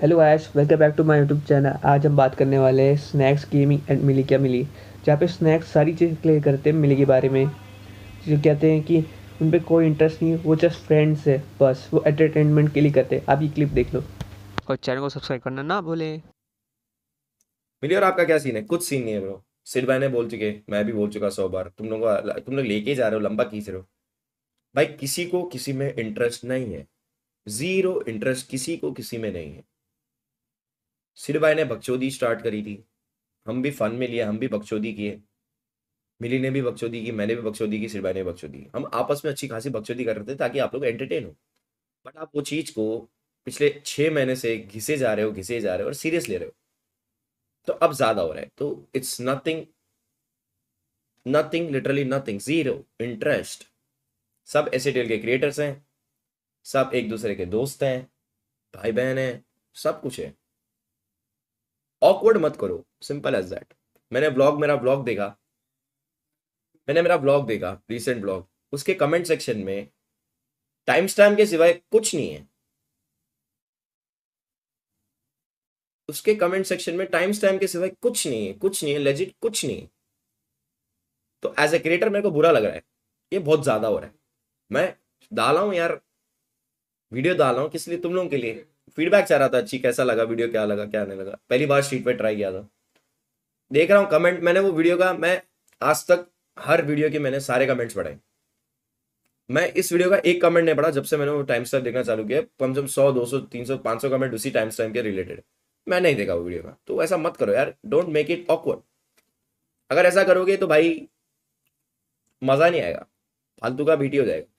hello आयस welcome back to my YouTube channel आज हम बात करने वाले हैं स्नैक्स गेमिंग एंड मिली क्या मिली जहाँ पे स्नैक्स सारी चीज़ क्लियर करते हैं मिली के बारे में जो कहते हैं कि उन पर कोई इंटरेस्ट नहीं वो जस्ट फ्रेंड्स है बस वो एंटरटेनमेंट के लिए करते हैं आप ये क्लिप देख लो और चैनल को सब्सक्राइब करना ना बोले मिली और आपका क्या सीन है कुछ सीन नहीं है ब्रो सिड मैंने बोल चुके मैं भी बोल चुका सौ बार तुम लोग तुम लोग लेके जा रहे हो लंबा खींच रहे हो भाई किसी को किसी में इंटरेस्ट नहीं है जीरो इंटरेस्ट किसी को किसी में नहीं है सिर भाई ने बक्चौदी स्टार्ट करी थी हम भी फन में लिए हम भी बक्चौदी किए मिली ने भी बक्चौदी की मैंने भी बक्चौदी की सिर भाई ने भी की हम आपस में अच्छी खासी बक्चौदी कर रहे थे ताकि आप लोग एंटरटेन हो बट आप वो चीज़ को पिछले छह महीने से घिसे जा रहे हो घिसे जा रहे हो और सीरियस ले रहे हो तो अब ज़्यादा हो रहा है तो it's nothing nothing literally nothing zero interest सब ऐसे टेल के क्रिएटर्स हैं सब एक दूसरे के दोस्त हैं भाई बहन हैं सब कुछ है ऑकवर्ड मत करो सिंपल एज दैट मैंने ब्लॉग मेरा ब्लॉग देखा मैंने मेरा ब्लॉग देखा रिसेंट ब्लॉग उसके कमेंट सेक्शन में टाइम स्टैम्प के सिवाय कुछ नहीं है उसके कमेंट सेक्शन में टाइम स्टैम्प के सिवाय कुछ नहीं है कुछ नहीं है लेजिट कुछ नहीं है तो एज ए क्रिएटर मेरे को बुरा लग रहा है ये बहुत ज्यादा हो रहा है मैं डाला हूं यार वीडियो डाला हूं किस लिए तुम लोगों के लिए फीडबैक चाह रहा था अच्छी कैसा लगा वीडियो क्या लगा क्या नहीं लगा पहली बार स्ट्रीट पे ट्राई किया था देख रहा हूँ कमेंट मैंने वो वीडियो का मैं आज तक हर वीडियो के मैंने सारे कमेंट्स पढ़ाए मैं इस वीडियो का एक कमेंट नहीं पढ़ा जब से मैंने वो टाइम स्टैम्प देखना चालू किया कम से कम सौ दो सौ तीन सौ पांच सौ कमेंट उसी टाइम स्टैम्प के रिलेटेड मैं नहीं देखा वो वीडियो का तो ऐसा मत करो यार डोंट मेक इट ऑकवर्ड अगर ऐसा करोगे तो भाई मज़ा नहीं आएगा फालतू का बीटी हो जाएगा